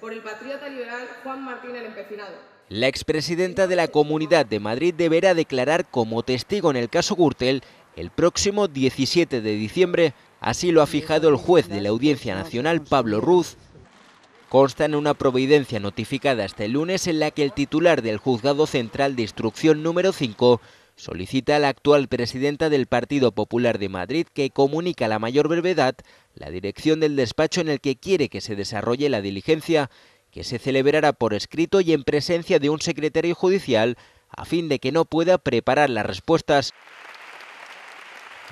por el patriota liberal Empecinado. La expresidenta de la Comunidad de Madrid deberá declarar como testigo en el caso Gürtel el próximo 17 de diciembre, así lo ha fijado el juez de la Audiencia Nacional Pablo Ruz. Consta en una providencia notificada hasta este el lunes en la que el titular del Juzgado Central de Instrucción número 5 solicita a la actual presidenta del Partido Popular de Madrid que comunique a la mayor brevedad la dirección del despacho en el que quiere que se desarrolle la diligencia, que se celebrará por escrito y en presencia de un secretario judicial, a fin de que no pueda preparar las respuestas.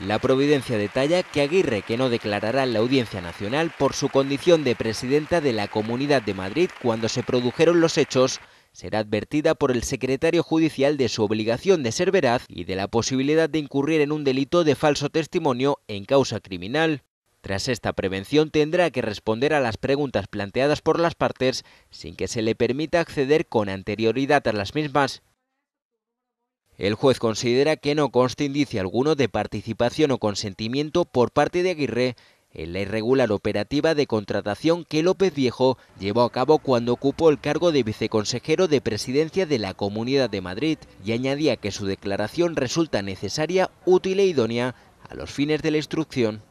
La Providencia detalla que Aguirre, que no declarará la Audiencia Nacional por su condición de presidenta de la Comunidad de Madrid cuando se produjeron los hechos, será advertida por el secretario judicial de su obligación de ser veraz y de la posibilidad de incurrir en un delito de falso testimonio en causa criminal. Tras esta prevención tendrá que responder a las preguntas planteadas por las partes sin que se le permita acceder con anterioridad a las mismas. El juez considera que no consta indicio alguno de participación o consentimiento por parte de Aguirre en la irregular operativa de contratación que López Viejo llevó a cabo cuando ocupó el cargo de viceconsejero de presidencia de la Comunidad de Madrid y añadía que su declaración resulta necesaria, útil e idónea a los fines de la instrucción.